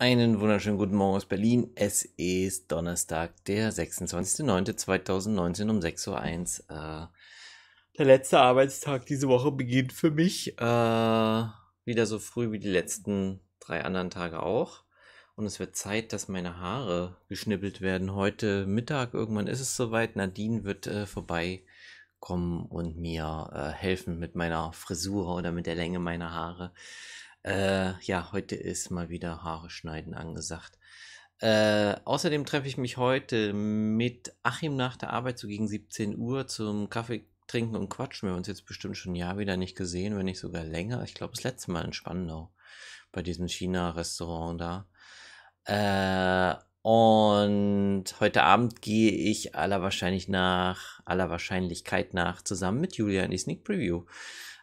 Einen wunderschönen guten Morgen aus Berlin. Es ist Donnerstag, der 26.09.2019 um 6.01 Uhr. Äh, der letzte Arbeitstag diese Woche beginnt für mich. Äh, wieder so früh wie die letzten drei anderen Tage auch. Und es wird Zeit, dass meine Haare geschnippelt werden. Heute Mittag, irgendwann ist es soweit. Nadine wird äh, vorbeikommen und mir äh, helfen mit meiner Frisur oder mit der Länge meiner Haare. Äh, ja, heute ist mal wieder Haare schneiden angesagt. Äh, außerdem treffe ich mich heute mit Achim nach der Arbeit, so gegen 17 Uhr, zum Kaffee trinken und quatschen. Wir haben uns jetzt bestimmt schon ein Jahr wieder nicht gesehen, wenn nicht sogar länger. Ich glaube, das letzte Mal in Spandau bei diesem China-Restaurant da. Äh, und heute Abend gehe ich aller, Wahrscheinlich nach, aller Wahrscheinlichkeit nach zusammen mit Julia in die Sneak Preview.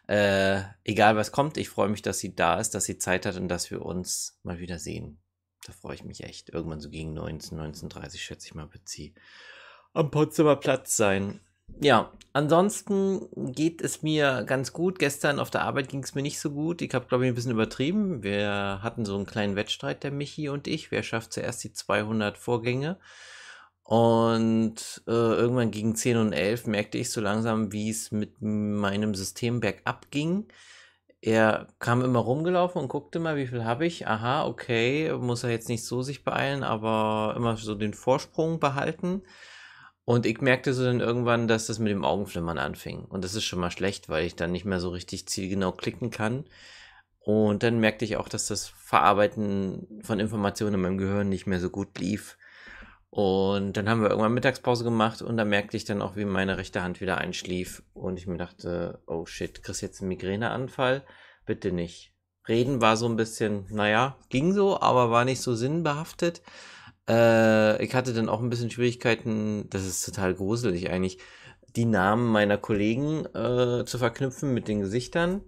Äh, egal was kommt, ich freue mich, dass sie da ist, dass sie Zeit hat und dass wir uns mal wieder sehen. Da freue ich mich echt. Irgendwann so gegen 19, 19.30 schätze ich mal, wird sie am Potsdamer Platz sein. Ja, ansonsten geht es mir ganz gut. Gestern auf der Arbeit ging es mir nicht so gut. Ich habe, glaube ich, ein bisschen übertrieben. Wir hatten so einen kleinen Wettstreit, der Michi und ich. Wer schafft zuerst die 200 Vorgänge? Und äh, irgendwann gegen 10 und 11 merkte ich so langsam, wie es mit meinem System bergab ging. Er kam immer rumgelaufen und guckte mal, wie viel habe ich. Aha, okay, muss er jetzt nicht so sich beeilen, aber immer so den Vorsprung behalten. Und ich merkte so dann irgendwann, dass das mit dem Augenflimmern anfing. Und das ist schon mal schlecht, weil ich dann nicht mehr so richtig zielgenau klicken kann. Und dann merkte ich auch, dass das Verarbeiten von Informationen in meinem Gehirn nicht mehr so gut lief und dann haben wir irgendwann Mittagspause gemacht und da merkte ich dann auch, wie meine rechte Hand wieder einschlief. Und ich mir dachte, oh shit, kriegst jetzt einen Migräneanfall? Bitte nicht. Reden war so ein bisschen, naja, ging so, aber war nicht so sinnbehaftet. Äh, ich hatte dann auch ein bisschen Schwierigkeiten, das ist total gruselig eigentlich, die Namen meiner Kollegen äh, zu verknüpfen mit den Gesichtern.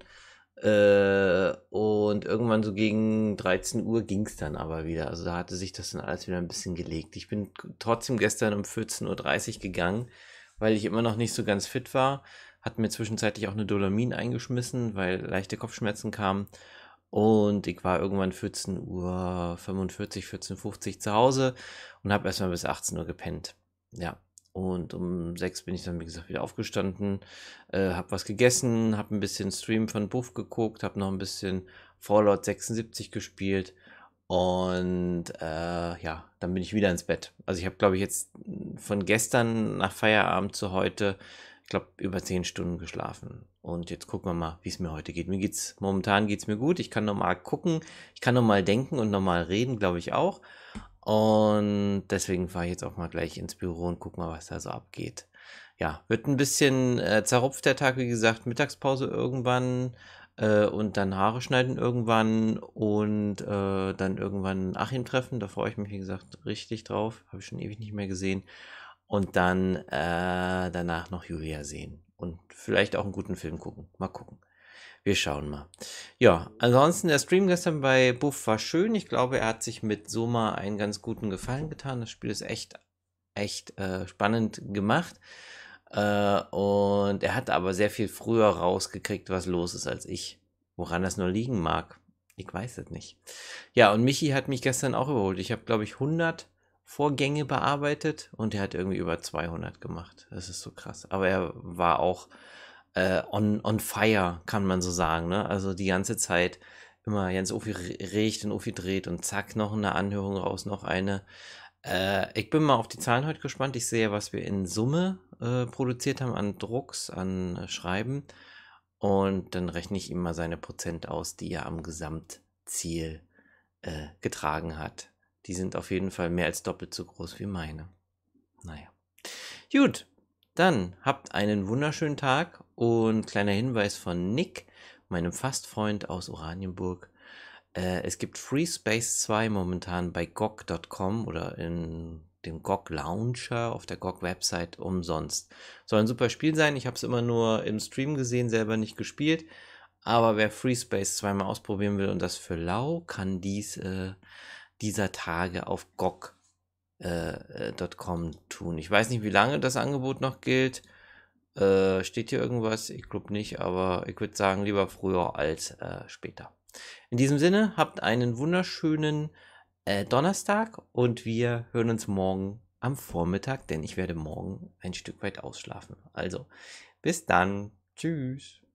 Äh, und irgendwann so gegen 13 Uhr ging es dann aber wieder. Also da hatte sich das dann alles wieder ein bisschen gelegt. Ich bin trotzdem gestern um 14.30 Uhr gegangen, weil ich immer noch nicht so ganz fit war. Hat mir zwischenzeitlich auch eine Dolomin eingeschmissen, weil leichte Kopfschmerzen kamen. Und ich war irgendwann 14.45 Uhr 14.50 Uhr zu Hause und habe erstmal bis 18 Uhr gepennt. Ja, und um sechs bin ich dann, wie gesagt, wieder aufgestanden, äh, habe was gegessen, habe ein bisschen Stream von Buff geguckt, habe noch ein bisschen Fallout 76 gespielt. Und äh, ja, dann bin ich wieder ins Bett. Also ich habe, glaube ich, jetzt von gestern nach Feierabend zu heute, ich glaube, über zehn Stunden geschlafen. Und jetzt gucken wir mal, wie es mir heute geht. Mir geht's, momentan geht's mir gut. Ich kann normal gucken, ich kann normal denken und normal reden, glaube ich auch. Und deswegen fahre ich jetzt auch mal gleich ins Büro und gucke mal, was da so abgeht. Ja, wird ein bisschen äh, zerrupft der Tag, wie gesagt, Mittagspause irgendwann äh, und dann Haare schneiden irgendwann und äh, dann irgendwann Achim treffen. Da freue ich mich, wie gesagt, richtig drauf. Habe ich schon ewig nicht mehr gesehen. Und dann äh, danach noch Julia sehen und vielleicht auch einen guten Film gucken. Mal gucken wir schauen mal. Ja, ansonsten der Stream gestern bei Buff war schön. Ich glaube, er hat sich mit Soma einen ganz guten Gefallen getan. Das Spiel ist echt, echt äh, spannend gemacht. Äh, und er hat aber sehr viel früher rausgekriegt, was los ist als ich. Woran das nur liegen mag. Ich weiß es nicht. Ja, und Michi hat mich gestern auch überholt. Ich habe, glaube ich, 100 Vorgänge bearbeitet und er hat irgendwie über 200 gemacht. Das ist so krass. Aber er war auch äh, on, on fire, kann man so sagen. Ne? Also die ganze Zeit immer Jens Ufi regt und Ufi dreht und zack, noch eine Anhörung raus, noch eine. Äh, ich bin mal auf die Zahlen heute gespannt. Ich sehe, was wir in Summe äh, produziert haben an Drucks, an äh, Schreiben. Und dann rechne ich ihm mal seine Prozent aus, die er am Gesamtziel äh, getragen hat. Die sind auf jeden Fall mehr als doppelt so groß wie meine. Naja. Gut, dann habt einen wunderschönen Tag und kleiner Hinweis von Nick, meinem Fastfreund aus Oranienburg. Äh, es gibt Free Space 2 momentan bei GOG.com oder in dem GOG Launcher auf der GOG Website umsonst. Soll ein super Spiel sein. Ich habe es immer nur im Stream gesehen, selber nicht gespielt. Aber wer Free Space 2 mal ausprobieren will und das für lau, kann dies äh, dieser Tage auf GOG.com äh, äh tun. Ich weiß nicht, wie lange das Angebot noch gilt. Äh, steht hier irgendwas? Ich glaube nicht, aber ich würde sagen, lieber früher als äh, später. In diesem Sinne, habt einen wunderschönen äh, Donnerstag und wir hören uns morgen am Vormittag, denn ich werde morgen ein Stück weit ausschlafen. Also, bis dann. Tschüss.